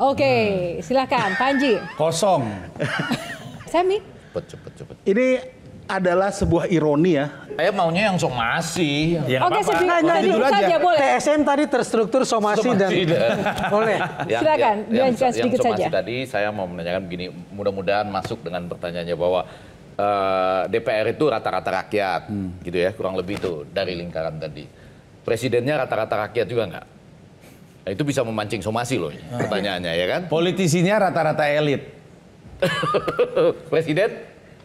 Oke, okay, silakan Panji. Kosong. Semi. Cepet, cepet, cepet. Ini adalah sebuah ironi ya. Saya maunya yang somasi. Ya, Oke, okay, sebelum nah, dulu aja. Saja, boleh. TSM tadi terstruktur somasi, somasi dan iya. boleh. Ya, Silakan, yang, yang, sedikit saja. Tadi saya mau menanyakan begini, mudah-mudahan masuk dengan pertanyaannya bahwa eh, DPR itu rata-rata rakyat, hmm. gitu ya, kurang lebih itu dari lingkaran tadi. Presidennya rata-rata rakyat juga nggak? Nah, itu bisa memancing somasi loh ah, pertanyaannya ya kan. Politisinya rata-rata elit. presiden?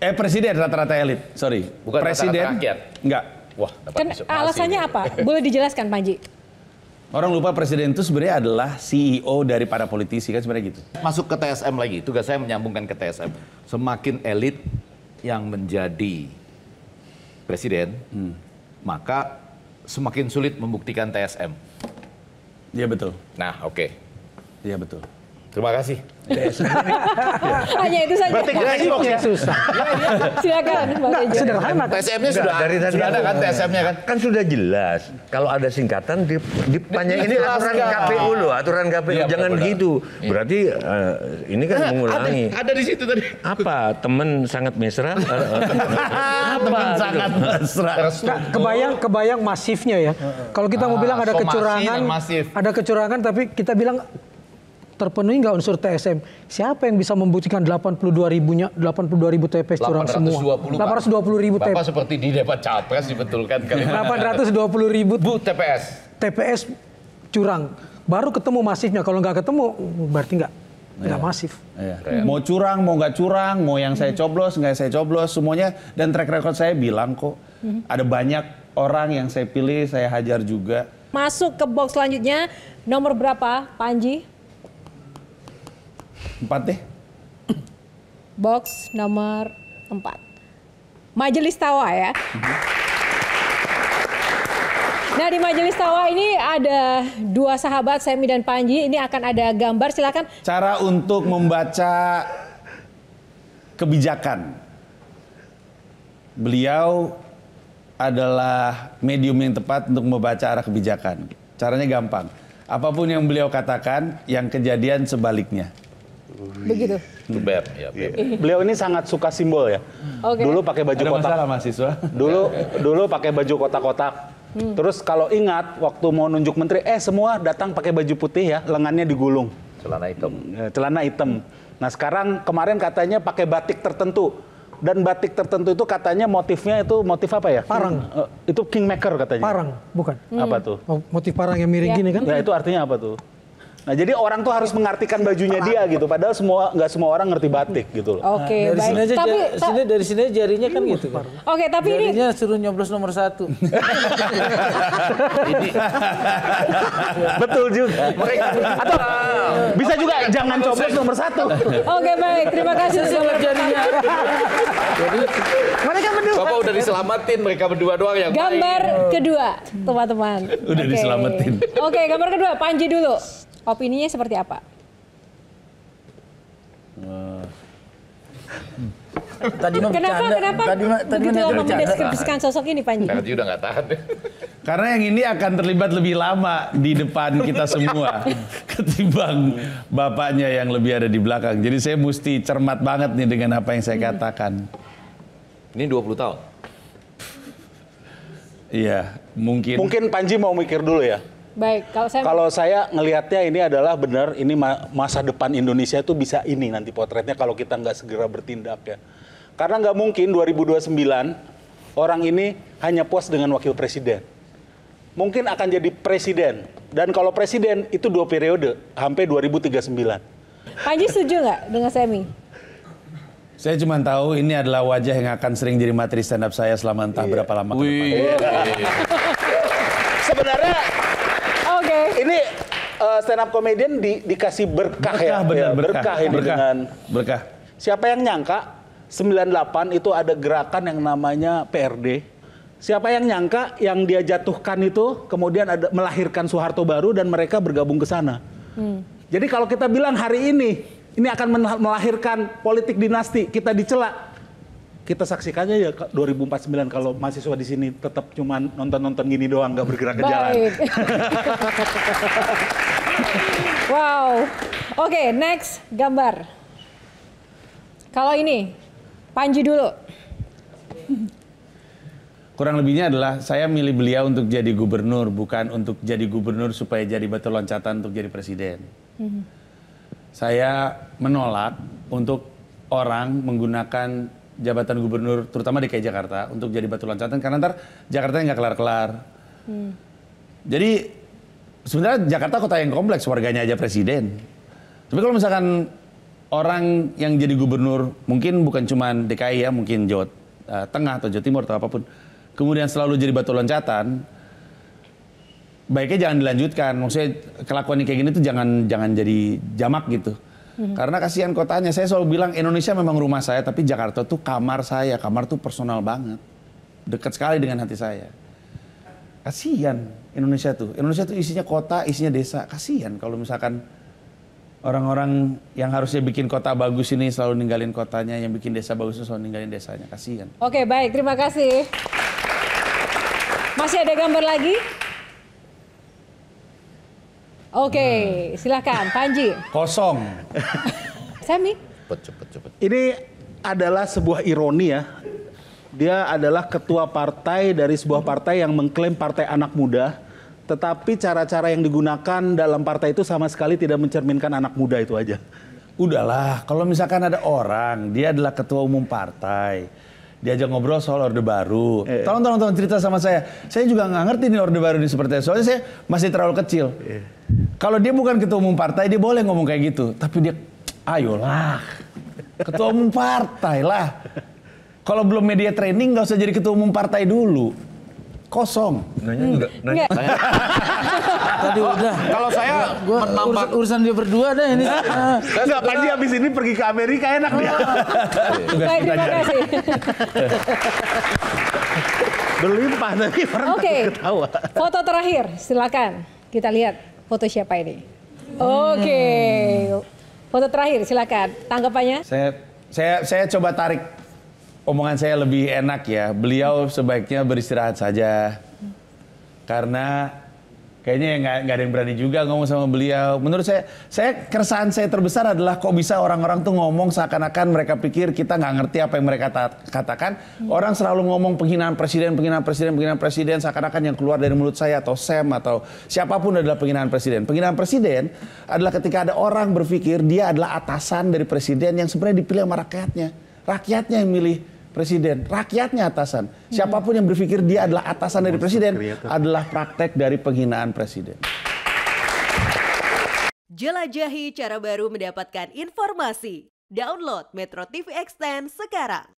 Eh presiden rata-rata elit, sorry. Bukan presiden. Rata -rata rakyat. Enggak. Wah, Kan alasannya apa? Boleh dijelaskan Panji? Orang lupa presiden itu sebenarnya adalah CEO dari para politisi kan sebenarnya gitu. Masuk ke TSM lagi, tugas saya menyambungkan ke TSM. Semakin elit yang menjadi presiden, hmm. maka semakin sulit membuktikan TSM. Iya betul. Nah, oke. Okay. Iya betul. Terima kasih. Hanya itu saja. Berarti boxnya susah. Iya, iya. Silakan nah, Sederhana. Kan? TSM-nya sudah, dari tadi sudah ada kan TSM-nya kan? Kan sudah jelas. Kalau ada singkatan di panjang ini aturan KPU loh, aturan KPU ya, jangan benar. gitu. Iya. Berarti uh, ini kan nah, mengulangi. Ada, ada di situ tadi. Apa? Teman sangat mesra? apa? Eh, eh, Teman sangat mesra. kebayang kebayang masifnya ya. Kalau kita mau ah, bilang ada kecurangan, ada kecurangan tapi kita bilang terpenuhi nggak unsur TSM? Siapa yang bisa membuktikan 82 ribunya 82 ribu TPS curang semua? 820 ribu TPS. Bapak seperti di debat capres dibetulkan 820 ribu Bu TPS. TPS curang. Baru ketemu masifnya. Kalau nggak ketemu berarti nggak nggak yeah. masif. Yeah. Iya. Yeah. Mau curang, mau nggak curang, mau yang saya coblos, nggak saya coblos, semuanya dan track record saya bilang kok mm ada banyak orang yang saya pilih, saya hajar juga. Masuk ke box selanjutnya nomor berapa, Panji? Empat deh. Box nomor empat. Majelis Tawa ya. Nah di Majelis Tawa ini ada dua sahabat Semi dan Panji. Ini akan ada gambar silakan. Cara untuk membaca kebijakan. Beliau adalah medium yang tepat untuk membaca arah kebijakan. Caranya gampang. Apapun yang beliau katakan, yang kejadian sebaliknya. Begitu. Itu Beb, ya iya. Beliau ini sangat suka simbol ya. Okay. Dulu pakai baju Ada kotak. Masalah, mahasiswa. Dulu dulu pakai baju kotak-kotak. Hmm. Terus kalau ingat waktu mau nunjuk menteri, eh semua datang pakai baju putih ya, lengannya digulung. Celana hitam. Eh, celana hitam. Nah sekarang kemarin katanya pakai batik tertentu dan batik tertentu itu katanya motifnya itu motif apa ya? Parang. Uh, itu kingmaker katanya. Parang, bukan. Hmm. Apa tuh? Hmm. Oh, motif parang yang miring ya. gini kan? Ya itu artinya apa tuh? Nah, jadi orang tuh harus mengartikan bajunya dia gitu. Padahal semua nggak semua orang ngerti batik gitu loh. Oke, okay, nah, dari baik. Sini aja, tapi sini, dari sini jarinya kan gitu kan. Oke, okay, tapi jarinya ini jarinya suruh nyoblos nomor satu. Betul juga. Atau bisa juga jangan coblos nomor satu. Oke, okay, baik. Terima kasih sudah jarinya. Jadi mereka berdua. Bapak udah diselamatin mereka berdua doang yang Gambar main. kedua, teman-teman. Udah okay. diselamatin. Oke, okay, gambar kedua Panji dulu opininya seperti apa? Eh, tadi mau kenapa, bercanda. Kenapa tadi mah tadi lama mendeskripsikan sosok ini Panji? Karena udah nggak tahan. Karena yang ini akan terlibat lebih lama di depan kita semua ketimbang bapaknya yang lebih ada di belakang. Jadi saya mesti cermat banget nih dengan apa yang saya hmm. katakan. Ini 20 tahun. Iya, mungkin. Mungkin Panji mau mikir dulu ya. Baik, kalau saya kalau saya ngelihatnya ini adalah benar ini ma masa depan Indonesia itu bisa ini nanti potretnya kalau kita nggak segera bertindak ya. Karena nggak mungkin 2029 orang ini hanya puas dengan wakil presiden. Mungkin akan jadi presiden dan kalau presiden itu dua periode sampai 2039. Panji setuju nggak dengan Semi? Saya cuma tahu ini adalah wajah yang akan sering jadi materi stand up saya selama entah yeah. berapa lama Sebenarnya ini uh, eh, stand up comedian di, dikasih berkah, ya? berkah ya. Benar, ya, berkah, berkah ini berkah, dengan berkah. Siapa yang nyangka 98 itu ada gerakan yang namanya PRD. Siapa yang nyangka yang dia jatuhkan itu kemudian ada melahirkan Soeharto baru dan mereka bergabung ke sana. Hmm. Jadi kalau kita bilang hari ini ini akan melahirkan politik dinasti, kita dicela kita saksikannya aja ya 2049 kalau mahasiswa di sini tetap cuma nonton-nonton gini doang nggak bergerak ke jalan. wow. Oke, okay, next gambar. Kalau ini Panji dulu. Kurang lebihnya adalah saya milih beliau untuk jadi gubernur bukan untuk jadi gubernur supaya jadi batu loncatan untuk jadi presiden. Mhm. Saya menolak untuk orang menggunakan jabatan gubernur terutama DKI Jakarta untuk jadi batu loncatan karena ntar Jakarta nggak kelar-kelar. Hmm. Jadi sebenarnya Jakarta kota yang kompleks warganya aja presiden. Tapi kalau misalkan orang yang jadi gubernur mungkin bukan cuma DKI ya mungkin Jawa uh, Tengah atau Jawa Timur atau apapun kemudian selalu jadi batu loncatan baiknya jangan dilanjutkan maksudnya kelakuan yang kayak gini tuh jangan jangan jadi jamak gitu Mm-hmm. Karena kasihan kotanya. Saya selalu bilang Indonesia memang rumah saya, tapi Jakarta tuh kamar saya. Kamar tuh personal banget. Dekat sekali dengan hati saya. Kasihan Indonesia tuh. Indonesia tuh isinya kota, isinya desa. Kasihan kalau misalkan orang-orang yang harusnya bikin kota bagus ini selalu ninggalin kotanya, yang bikin desa bagus selalu ninggalin desanya. Kasihan. Oke, baik. Terima kasih. Masih ada gambar lagi? Oke, okay, hmm. silahkan Panji. Kosong. Semi. Cepet, cepet, cepet. Ini adalah sebuah ironi ya. Dia adalah ketua partai dari sebuah partai yang mengklaim partai anak muda, tetapi cara-cara yang digunakan dalam partai itu sama sekali tidak mencerminkan anak muda itu aja. Udahlah, kalau misalkan ada orang, dia adalah ketua umum partai, diajak ngobrol soal Orde Baru. Eh. Tolong, tolong, tolong cerita sama saya. Saya juga nggak ngerti nih Orde Baru ini seperti soalnya saya masih terlalu kecil. Eh. Kalau dia bukan ketua umum partai, dia boleh ngomong kayak gitu. Tapi dia, ayolah. Ketua umum partai lah. Kalau belum media training, nggak usah jadi ketua umum partai dulu. Kosong. Nanya Hmm. Nanya. Tadi udah. Kalau saya gua, menambah urusan, urusan dia berdua deh ini. Enggak, Panji habis ini pergi ke Amerika enak dia. Oh. Baik, terima kasih berlimpah tadi orang okay. ketawa. Foto terakhir, silakan kita lihat foto siapa ini? Hmm. Oke. Foto terakhir silakan. Tanggapannya? Saya saya saya coba tarik omongan saya lebih enak ya. Beliau sebaiknya beristirahat saja. Karena kayaknya nggak nggak ada yang berani juga ngomong sama beliau. Menurut saya, saya keresahan saya terbesar adalah kok bisa orang-orang tuh ngomong seakan-akan mereka pikir kita nggak ngerti apa yang mereka katakan. Hmm. Orang selalu ngomong penghinaan presiden, penghinaan presiden, penghinaan presiden seakan-akan yang keluar dari mulut saya atau Sam atau siapapun adalah penghinaan presiden. Penghinaan presiden adalah ketika ada orang berpikir dia adalah atasan dari presiden yang sebenarnya dipilih sama rakyatnya. Rakyatnya yang milih presiden, rakyatnya atasan. Siapapun yang berpikir dia adalah atasan dari presiden adalah praktek dari penghinaan presiden. Jelajahi cara baru mendapatkan informasi. Download Metro TV Extend sekarang.